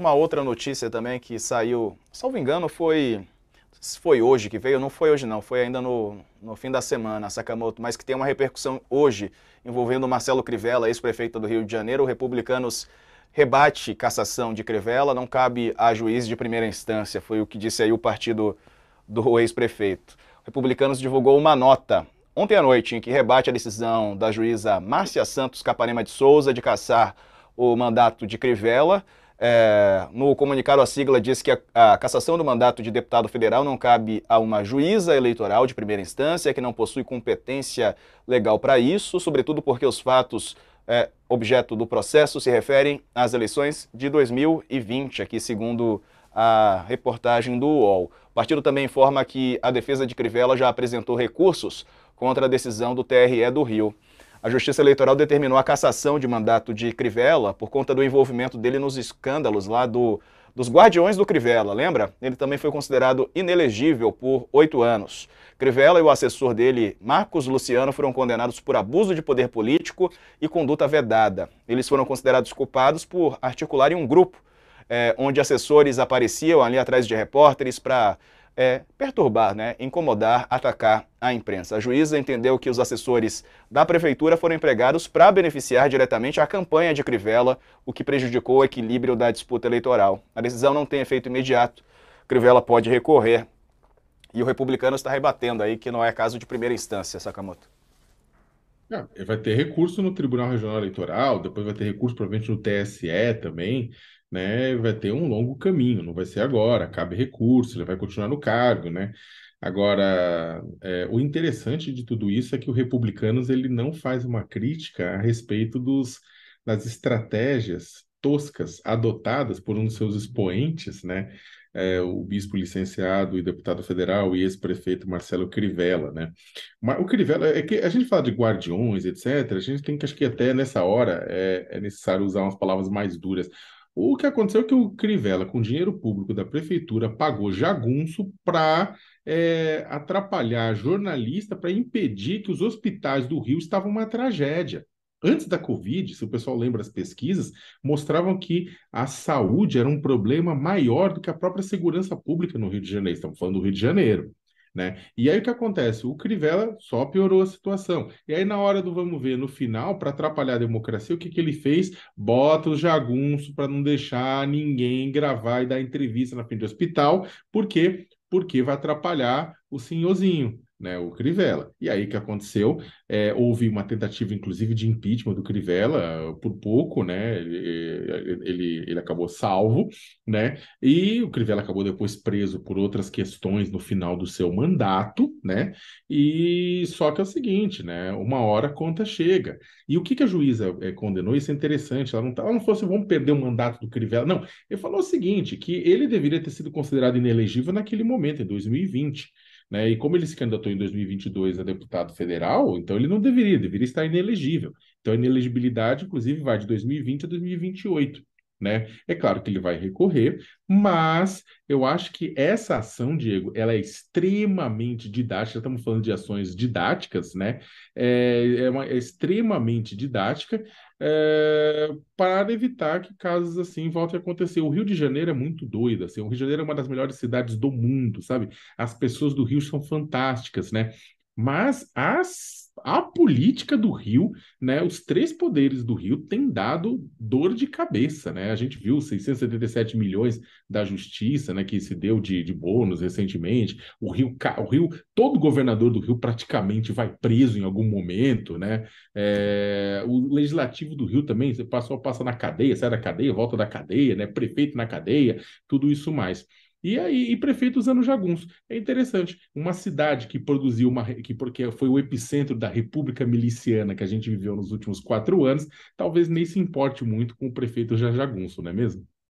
Uma outra notícia também que saiu, salvo engano, foi foi hoje que veio, não foi hoje não, foi ainda no, no fim da semana, Sakamoto, mas que tem uma repercussão hoje envolvendo Marcelo Crivella, ex-prefeito do Rio de Janeiro, republicanos rebate cassação de Crivella, não cabe a juiz de primeira instância, foi o que disse aí o partido do ex-prefeito. Republicanos divulgou uma nota ontem à noite em que rebate a decisão da juíza Márcia Santos Caparema de Souza de cassar o mandato de Crivella, é, no comunicado, a sigla diz que a, a, cassação do mandato de deputado federal não cabe a uma juíza eleitoral de primeira instância, que não possui competência legal para isso, sobretudo porque os fatos é, objeto do processo se referem às eleições de 2020, aqui segundo a reportagem do UOL. O partido também informa que a defesa de Crivella já apresentou recursos contra a decisão do TRE do Rio a Justiça Eleitoral determinou a cassação de mandato de Crivella por conta do envolvimento dele nos escândalos lá do, dos Guardiões do Crivella, lembra? Ele também foi considerado inelegível por oito anos. Crivella e o assessor dele, Marcos Luciano, foram condenados por abuso de poder político e conduta vedada. Eles foram considerados culpados por articularem um grupo é, onde assessores apareciam ali atrás de repórteres para é, perturbar, né, incomodar, atacar a imprensa. A juíza entendeu que os assessores da prefeitura foram empregados para beneficiar diretamente a campanha de Crivella, o que prejudicou o equilíbrio da disputa eleitoral. A decisão não tem efeito imediato. Crivella pode recorrer. E o republicano está rebatendo aí que não é caso de primeira instância, Sakamoto vai ter recurso no Tribunal Regional Eleitoral, depois vai ter recurso provavelmente no TSE também, né? Vai ter um longo caminho, não vai ser agora, cabe recurso, ele vai continuar no cargo, né? Agora, é, o interessante de tudo isso é que o Republicanos ele não faz uma crítica a respeito dos, das estratégias toscas adotadas por um dos seus expoentes, né? é, o bispo licenciado e deputado federal e ex-prefeito Marcelo Crivella, né? Mas o Crivella, é que a gente fala de guardiões, etc., a gente tem que, acho que até nessa hora é, é necessário usar umas palavras mais duras. O que aconteceu é que o Crivella, com dinheiro público da prefeitura, pagou jagunço para é, atrapalhar jornalista, para impedir que os hospitais do Rio estavam uma tragédia. Antes da Covid, se o pessoal lembra as pesquisas, mostravam que a saúde era um problema maior do que a própria segurança pública no Rio de Janeiro. Estamos falando do Rio de Janeiro. Né? E aí o que acontece? O Crivella só piorou a situação. E aí, na hora do vamos ver, no final, para atrapalhar a democracia, o que, que ele fez? Bota os jagunços para não deixar ninguém gravar e dar entrevista na frente do hospital. Por quê? Porque vai atrapalhar o senhorzinho né, o Crivella. E aí o que aconteceu? É, houve uma tentativa, inclusive, de impeachment do Crivella, ah, por pouco, né? Ele, ele, ele, acabou salvo, né? E o Crivella acabou depois preso por outras questões no final do seu mandato, né? E só que é o seguinte, né? Uma hora a conta chega. E o que, que a juíza é, condenou? Isso é interessante. Ela não, tá, ela não falou assim, vamos perder o mandato do Crivella. Não, ele falou o seguinte, que ele deveria ter sido considerado inelegível naquele momento, em 2020. Né? E como ele se candidatou em 2022 a deputado federal, então ele não deveria, deveria estar inelegível. Então a inelegibilidade, inclusive, vai de 2020 a 2028. Né? É claro que ele vai recorrer, mas eu acho que essa ação, Diego, ela é extremamente didática. Estamos falando de ações didáticas, né? É, é, uma, é extremamente didática é, para evitar que casos assim voltem a acontecer. O Rio de Janeiro é muito doido, assim. O Rio de Janeiro é uma das melhores cidades do mundo, sabe? As pessoas do Rio são fantásticas, né? Mas as a política do Rio, né, os três poderes do Rio têm dado dor de cabeça, né? A gente viu 677 milhões da justiça, né, que se deu de, de bônus recentemente. O Rio, o Rio, todo governador do Rio praticamente vai preso em algum momento, né? É, o legislativo do Rio também, passou passa na cadeia, sai da cadeia, volta da cadeia, né? Prefeito na cadeia, tudo isso mais. E aí, e prefeito usando Jagunço. É interessante. Uma cidade que produziu uma. Que, porque foi o epicentro da república miliciana que a gente viveu nos últimos quatro anos, talvez nem se importe muito com o prefeito Jagunço, não é mesmo?